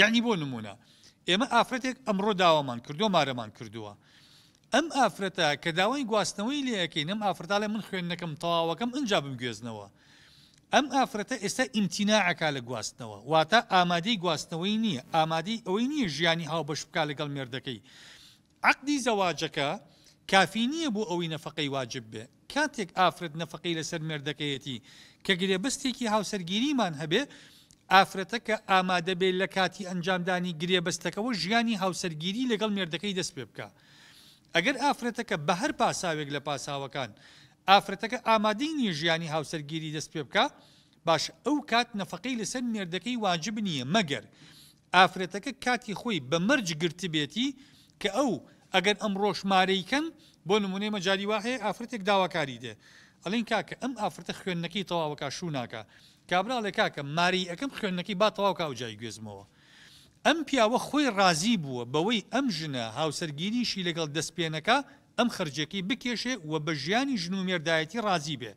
یعنی بۆ نمونە ئێمە ئافرەتێک ئەمڕۆ داوامان کردو مارەمان کردووە ئەم ئافرەتە کە داوای گواستنەوەی لەکەی نم ئافرەتاڵێ من خوێندنەکەم تەواوەکەم ئەجا بم گوێزنەوە ئەم ئافرەتە ئێستا ئیمتیناعکا لە گواستنەوە واتە ئامادەی گواستنەوەی نییە ئامادەی ئەوەی نییە ژیانی هاو بەش بک لەگەڵ مێردەکەی عقدی زەواجەکە کافی نییە بۆ ئەوەی نەفقەی واجب بێ کاتێک ئافرەت نەفقی لەسەر مێردەکەیەتی کە گرێ بستێکی هاوسەرگیریمان هەبێ ئافرەتە کە ئامادە بێت لە کاتی ئەنجامدانی گرێبەستەکەەوە ژیانی هاوسەرگیری لەگەڵ مێردەکەی دەست پێ بکە. ئەگەر ئافرەتەکە بە هەر پاساوێک لە پاساوەکان ئافرەتەکە ئامادەینی ژیانی هاوسەرگیری دەست پێ بکە باش ئەو کات نەفقی لەسەر مێردەکەی واجب نییە مەگەر ئافرەتەکە کاتی خۆی بە مەرج گرتبێتی کە ئەو ئەگەر ئەم ڕۆژمارەیکەن بۆ نمونەی مەجاری واهەیە ئافرەتێک داواکاری دێ. ئەلین کاکە ئەم ئافرەتە خوێندنەکەی تەواوەکە شووناکە کابراڵێک کاکە ماری ئەەکەم خوێندنەکەی با تەواو کا جای گوێزمەوە ئەم پیاوە خۆی رازی بووە بەوەی ئەم ژنە هاوسەرگیریشی لەگەڵ دەستپێنەکە ئەم خرجەکەی بکێشێ و بە ژیانی ژنومێردایەتی رازی بێ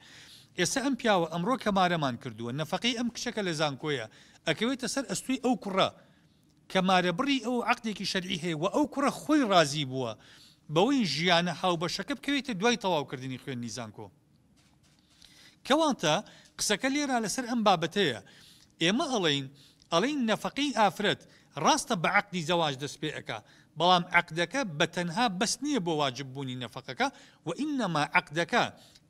ئێستا ئەم پیاوە ئەمڕۆ کەمارەمان کردووە نەفقی ئەم کچەکە لە زانکۆیە ئەکەوێتە سەر ئەستوی ئەو کوڕە کەمارە بڕی ئەو عقدێکی شەرعی هەیە و ئەو کوڕە خۆی رازی بووە بەوەی ژیانە هاوبەشەکە بکەوێتە دوای تەواوکردنی خوێن نیزانکۆ کەوانتە قسەکە لێرە لەسەر ئەم بابەتەیە ئێمە ئەڵین ئەڵین نەفقی ئافرەت ڕاستە بە عقدی زەواج دەست پێەکە بەڵام عقدەکە بە تەنها بەست نییە بۆ واجببوونی نەفقەکە و ئینەما عقدەکە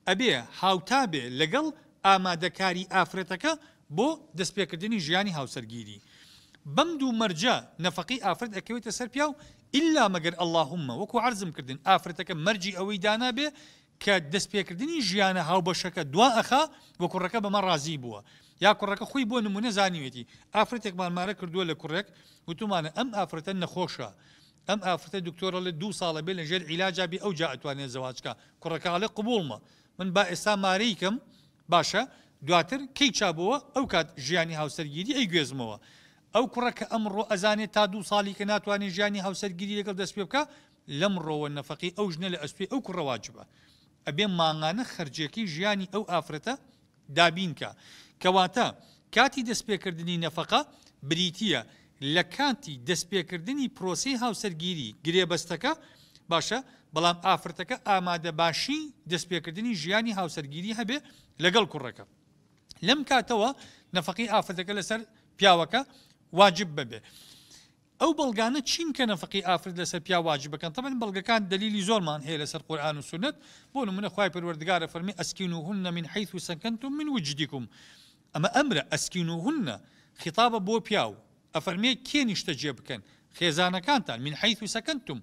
ئەبێ هاوتابێ لەگەڵ ئامادەکاری ئافرەتەکە بۆ دەستپێکردنی ژیانی هاوسەرگیری. بەم دوو مەرجە نەفقی ئافرەت ئەکەوێتە سەر پیا و ئللا مەگەر ئەللهمە وەکو عرزم کردن ئافرەتەکە مەرجی ئەوەی دانا بێ کە دەستپێکردنی ژیانە هاوبەشەکە دوا ئەخا بە کوڕەکە بەمە ڕازی بووە یا کوڕەکە خۆی بۆ نمونە زانیوێتی ئافرەتێکمانمارە کردووە لە کوڕێک وتومانە ئەم ئافرەتە نەخۆشە ئەم ئافرەتە دکتۆرە لە دو ساڵە بێ لە ژێر عیلاجابی ئەو جا ئەتوانێت زەواچکە کوڕەکەڵێ قبولمە من با ئێستا مارەیکەم باشە دواتر کەی چابەوە ئەو کات ژیانی هاوسەرگیری ئەی گوێزمەوە ئەو کوڕەکە ئەمڕۆ ئەزانێت تا دوو ساڵی کە ناتوانێت ژیانی هاوسەرگیری لەگەڵ دەست پێ بکە لەم ڕۆوە نەفقی ئەو ژنە لە ئەسپی ئەو کوڕەواجبە ئەبێ ماگانە خرجێکی ژیانی ئەو ئافرەتە دابینکە کەواتە کاتی دەستپێکردنی نەفقا بریتە لە کاتی دەستپێکردنی پرۆسی هاوسەرگیری گرێبەستەکە باشە بەڵام ئافرەتەکە ئامادە باشی دەستپێکردنی ژیانی هاوسەرگیری هەبێ لەگەڵ کوڕەکە لەم کاتەوە نەفقی ئافرەتەکە لەسەر پیاوەکە واجب ببێ او بلغانه چين كان فقي افرد لەسەر بيا واجب كان طبعا دلیلی زۆرمان هەیە لەسەر قورآان و سنت بۆ نمونە خخوای پروەردگارە فەرمی ئەسکین و من حيث سكنتم من وجدكم اما امر اسكنوهن خطاب بو بياو افرمي پیاو ئەفەرمێ کێ نیشتە جێ بکەن خێزانەکانتان من حیث و سەکەنتم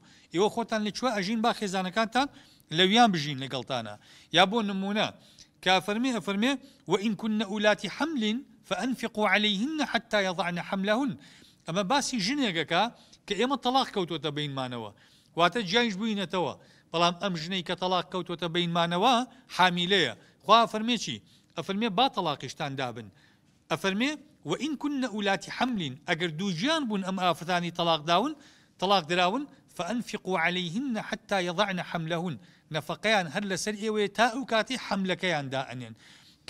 اجين با خزانه ئەژین لو يام بجين بژین يا یا بۆ نمونە کافەرمی وان كن اولات حمل فأنفقوا عليهن حتى يضعن حملهن اما باسی ژنێکەکە کە ئێمە تەلاق کەوتۆتە بینمانەوە واتە جیانش بووینەتەوە بەڵام ئەم ژنەی کە تەلاق کەوتۆتە بینمانەوە حامیلەیە خوا چی ئەفەرمێ با تەلاقیشتان دابن و وئین كن أولات حمل أجر دوجان بون أم آفتاني طلاق داون طلاق دراون فأنفقوا عليهن حتى يضعن حملهن نفقيان هل لسر إيوي تاؤكاتي حملكيان دائنين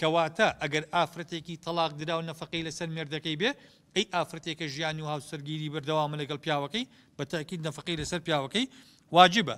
کەواتە ئەگەر ئافرەتێکی تەلاق درا و نەفقی لەسەر مردەکەی بێ ئەی ئافرەتێکە ژیانی و هاوسەرگیری بەردەوامە لەگەڵ پیاوەکەی بە تاکیید نەفقی لەسەر پیاوەکەی واجبە.